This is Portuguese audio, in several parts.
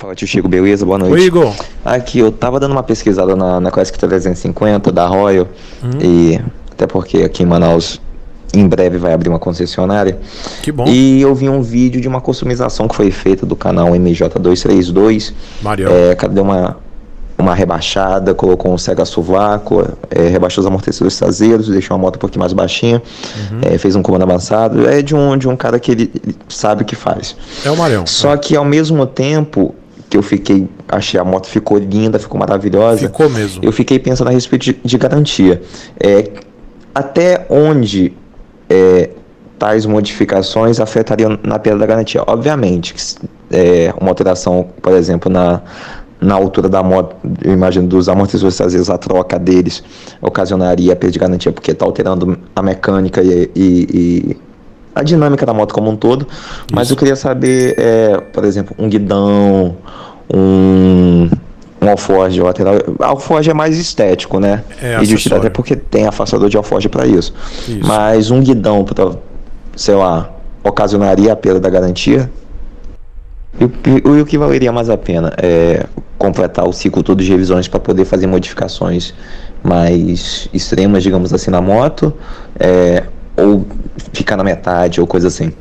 Fala tio Chico, beleza? Boa noite. Oi, Igor. Aqui, eu tava dando uma pesquisada na, na Classic 350 da Royal, hum. e até porque aqui em Manaus em breve vai abrir uma concessionária. Que bom. E eu vi um vídeo de uma customização que foi feita do canal MJ232. Marião. É, deu uma, uma rebaixada, colocou um Sega sovaco, é, rebaixou os amortecedores traseiros, deixou a moto um pouquinho mais baixinha, uhum. é, fez um comando avançado. É de um, de um cara que ele, ele sabe o que faz. É o Marião. Só é. que ao mesmo tempo que eu fiquei, achei a moto ficou linda, ficou maravilhosa. Ficou mesmo. Eu fiquei pensando a respeito de, de garantia. É, até onde é, tais modificações afetariam na perda da garantia? Obviamente, é, uma alteração, por exemplo, na, na altura da moto, eu imagino, dos amortecedores, às vezes a troca deles ocasionaria a perda de garantia, porque está alterando a mecânica e, e, e a dinâmica da moto como um todo, mas eu queria saber, é, por exemplo, um guidão, um um alforge lateral. Alforge é mais estético, né? É e até porque tem afastador de alforge para isso. isso. Mas um guidão para, sei lá, ocasionaria a perda da garantia. E, e, e, o que valeria mais a pena é completar o ciclo todo de revisões para poder fazer modificações mais extremas, digamos assim, na moto, é, ou ficar na metade, ou coisa assim.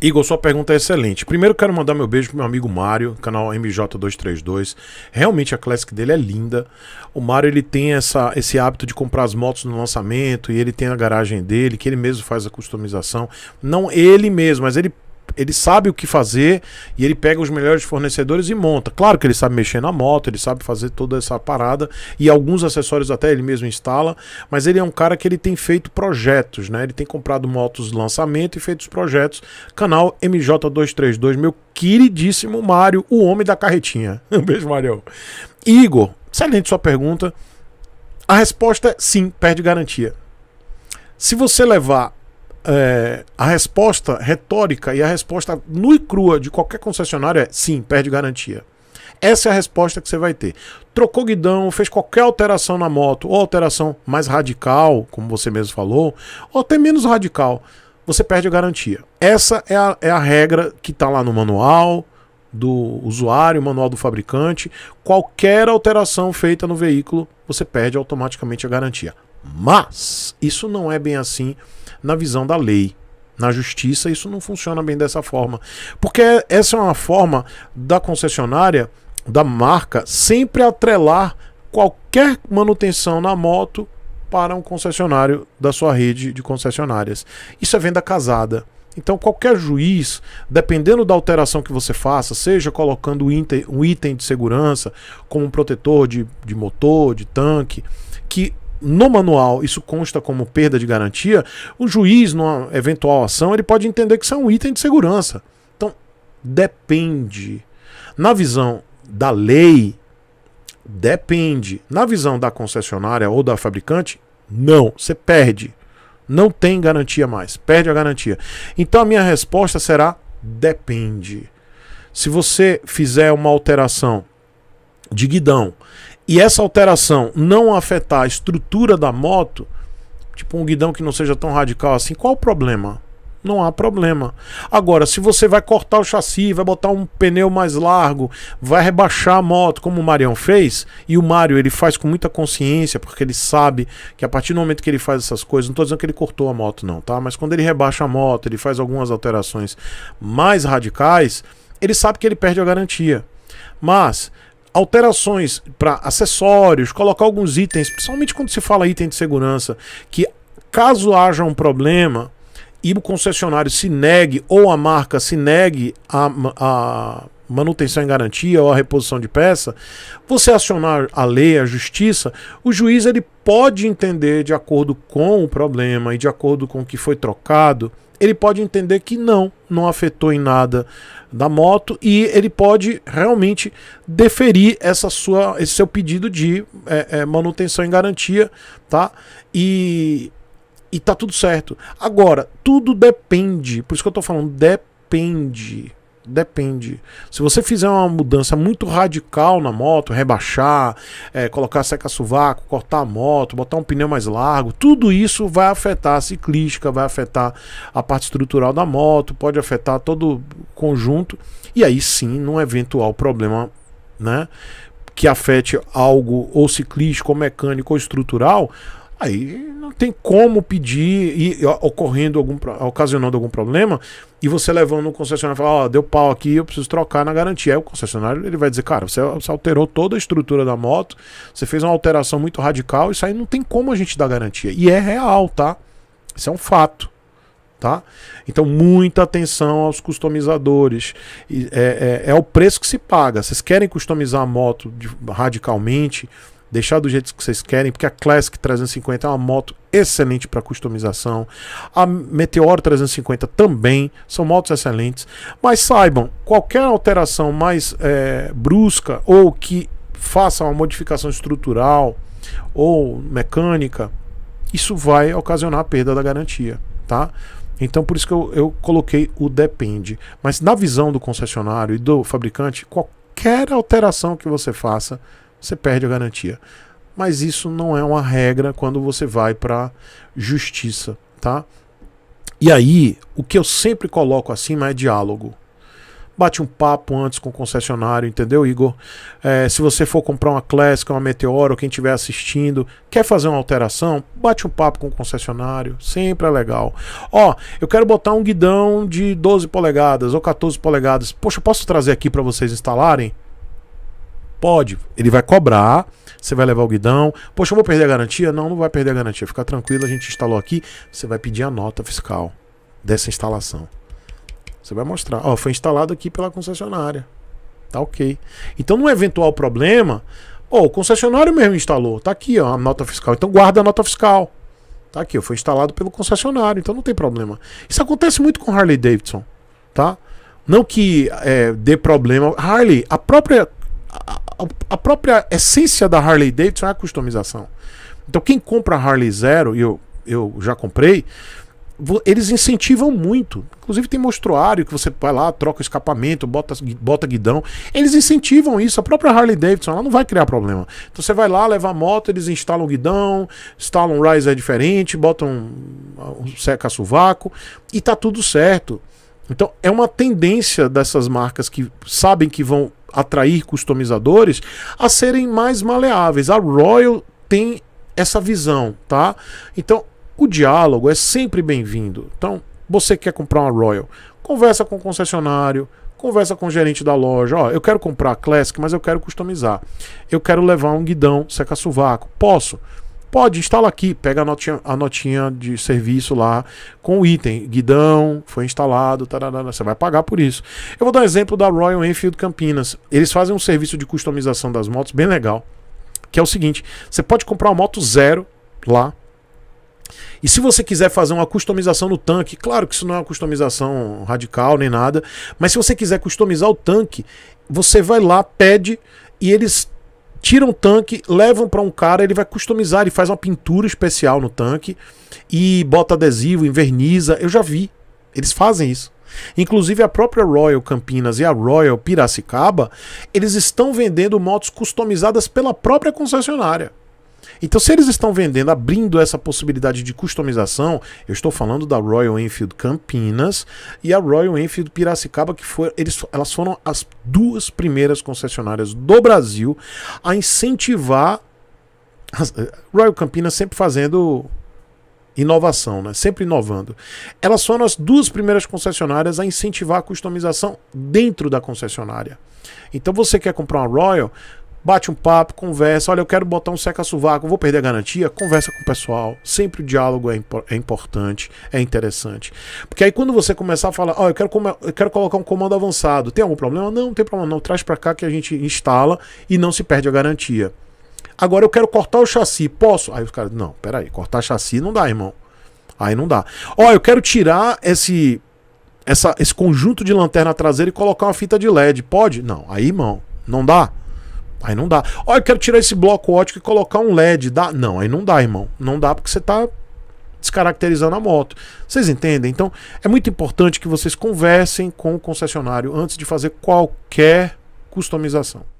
Igor, sua pergunta é excelente. Primeiro quero mandar meu beijo pro meu amigo Mário, canal MJ232. Realmente a classic dele é linda. O Mário ele tem essa, esse hábito de comprar as motos no lançamento e ele tem a garagem dele, que ele mesmo faz a customização. Não ele mesmo, mas ele ele sabe o que fazer e ele pega os melhores fornecedores e monta. Claro que ele sabe mexer na moto, ele sabe fazer toda essa parada e alguns acessórios até ele mesmo instala, mas ele é um cara que ele tem feito projetos, né? Ele tem comprado motos lançamento e feito os projetos. Canal MJ232, meu queridíssimo Mário, o homem da carretinha. Um beijo, Mário. Igor, excelente sua pergunta. A resposta é sim, perde garantia. Se você levar é, a resposta retórica e a resposta nua e crua de qualquer concessionário é sim, perde garantia. Essa é a resposta que você vai ter. Trocou guidão, fez qualquer alteração na moto, ou alteração mais radical, como você mesmo falou, ou até menos radical, você perde a garantia. Essa é a, é a regra que está lá no manual do usuário, manual do fabricante. Qualquer alteração feita no veículo, você perde automaticamente a garantia. Mas isso não é bem assim na visão da lei. Na justiça, isso não funciona bem dessa forma. Porque essa é uma forma da concessionária, da marca, sempre atrelar qualquer manutenção na moto para um concessionário da sua rede de concessionárias. Isso é venda casada. Então, qualquer juiz, dependendo da alteração que você faça, seja colocando um item de segurança, como um protetor de, de motor, de tanque, que no manual isso consta como perda de garantia, o juiz, numa eventual ação, ele pode entender que isso é um item de segurança. Então, depende. Na visão da lei, depende. Na visão da concessionária ou da fabricante, não, você perde. Não tem garantia mais, perde a garantia. Então a minha resposta será depende. Se você fizer uma alteração de guidão e essa alteração não afetar a estrutura da moto, tipo um guidão que não seja tão radical assim, qual o problema? Não há problema. Agora, se você vai cortar o chassi, vai botar um pneu mais largo, vai rebaixar a moto, como o Marião fez, e o Mário ele faz com muita consciência, porque ele sabe que a partir do momento que ele faz essas coisas, não estou dizendo que ele cortou a moto, não, tá? Mas quando ele rebaixa a moto, ele faz algumas alterações mais radicais, ele sabe que ele perde a garantia. Mas alterações para acessórios, colocar alguns itens, principalmente quando se fala item de segurança, que caso haja um problema e o concessionário se negue ou a marca se negue a, a manutenção em garantia ou a reposição de peça, você acionar a lei, a justiça, o juiz ele pode entender de acordo com o problema e de acordo com o que foi trocado, ele pode entender que não, não afetou em nada da moto e ele pode realmente deferir essa sua, esse seu pedido de é, é, manutenção em garantia, tá? E e tá tudo certo. Agora, tudo depende, por isso que eu tô falando, depende Depende. Se você fizer uma mudança muito radical na moto, rebaixar, é, colocar seca-sovaco, cortar a moto, botar um pneu mais largo, tudo isso vai afetar a ciclística, vai afetar a parte estrutural da moto, pode afetar todo o conjunto. E aí sim, num eventual problema, né? Que afete algo ou ciclístico, ou mecânico, ou estrutural, Aí não tem como pedir, e ocorrendo algum, ocasionando algum problema, e você levando o concessionário e falar, ó, oh, deu pau aqui, eu preciso trocar na garantia. Aí o concessionário ele vai dizer, cara, você, você, alterou toda a estrutura da moto, você fez uma alteração muito radical, isso aí não tem como a gente dar garantia. E é real, tá? Isso é um fato. Tá? Então, muita atenção aos customizadores. É, é, é o preço que se paga. Vocês querem customizar a moto de, radicalmente? deixar do jeito que vocês querem, porque a Classic 350 é uma moto excelente para customização, a Meteor 350 também, são motos excelentes, mas saibam, qualquer alteração mais é, brusca ou que faça uma modificação estrutural ou mecânica, isso vai ocasionar a perda da garantia, tá? Então, por isso que eu, eu coloquei o depende. Mas na visão do concessionário e do fabricante, qualquer alteração que você faça você perde a garantia. Mas isso não é uma regra quando você vai para justiça, tá? E aí, o que eu sempre coloco acima é diálogo. Bate um papo antes com o concessionário, entendeu, Igor? É, se você for comprar uma Classic, uma Meteoro, quem estiver assistindo, quer fazer uma alteração, bate um papo com o concessionário, sempre é legal. Ó, eu quero botar um guidão de 12 polegadas ou 14 polegadas. Poxa, posso trazer aqui para vocês instalarem? Pode, ele vai cobrar, você vai levar o guidão. Poxa, eu vou perder a garantia? Não, não vai perder a garantia. Fica tranquilo, a gente instalou aqui. Você vai pedir a nota fiscal dessa instalação. Você vai mostrar. Ó, foi instalado aqui pela concessionária. Tá ok. Então, num eventual problema, ó, o concessionário mesmo instalou. Tá aqui, ó, a nota fiscal. Então, guarda a nota fiscal. Tá aqui, ó, foi instalado pelo concessionário. Então, não tem problema. Isso acontece muito com Harley Davidson, tá? Não que é, dê problema. Harley, a própria a, a própria essência da Harley Davidson é a customização. Então quem compra a Harley Zero, e eu, eu já comprei, eles incentivam muito. Inclusive tem mostruário que você vai lá, troca o escapamento, bota, bota guidão. Eles incentivam isso. A própria Harley Davidson, ela não vai criar problema. Então você vai lá, leva a moto, eles instalam guidão, instalam um riser diferente, botam um, um seca-sovaco e tá tudo certo. Então é uma tendência dessas marcas que sabem que vão atrair customizadores a serem mais maleáveis. A Royal tem essa visão, tá? Então, o diálogo é sempre bem-vindo. Então, você quer comprar uma Royal, conversa com o concessionário, conversa com o gerente da loja, ó, eu quero comprar a Classic, mas eu quero customizar. Eu quero levar um guidão seca-sovaco. Posso? Pode, instala aqui, pega a notinha, a notinha de serviço lá com o item, guidão, foi instalado, tarará, você vai pagar por isso. Eu vou dar um exemplo da Royal Enfield Campinas. Eles fazem um serviço de customização das motos bem legal, que é o seguinte, você pode comprar uma moto zero lá, e se você quiser fazer uma customização no tanque, claro que isso não é uma customização radical nem nada, mas se você quiser customizar o tanque, você vai lá, pede e eles tiram um tanque, levam para um cara, ele vai customizar, ele faz uma pintura especial no tanque e bota adesivo, inverniza. Eu já vi. Eles fazem isso. Inclusive a própria Royal Campinas e a Royal Piracicaba, eles estão vendendo motos customizadas pela própria concessionária. Então, se eles estão vendendo, abrindo essa possibilidade de customização, eu estou falando da Royal Enfield Campinas e a Royal Enfield Piracicaba, que foi, eles, elas foram as duas primeiras concessionárias do Brasil a incentivar. As, eh, Royal Campinas sempre fazendo inovação, né? sempre inovando. Elas foram as duas primeiras concessionárias a incentivar a customização dentro da concessionária. Então você quer comprar uma Royal, bate um papo, conversa. Olha, eu quero botar um seca-sovaco, vou perder a garantia. Conversa com o pessoal. Sempre o diálogo é, é importante, é interessante. Porque aí quando você começar a falar, ó, oh, eu, quero eu quero colocar um comando avançado, tem algum problema? Não, não tem problema, não. Traz para cá que a gente instala e não se perde a garantia. Agora eu quero cortar o chassi, posso? Aí os caras, não, peraí, cortar chassi não dá, irmão. Aí não dá. Ó, oh, eu quero tirar esse. Essa, esse conjunto de lanterna traseira e colocar uma fita de LED, pode? Não, aí, irmão, não dá. Aí não dá. Olha, eu quero tirar esse bloco ótico e colocar um LED. Dá? Não, aí não dá, irmão. Não dá porque você está descaracterizando a moto. Vocês entendem? Então, é muito importante que vocês conversem com o concessionário antes de fazer qualquer customização.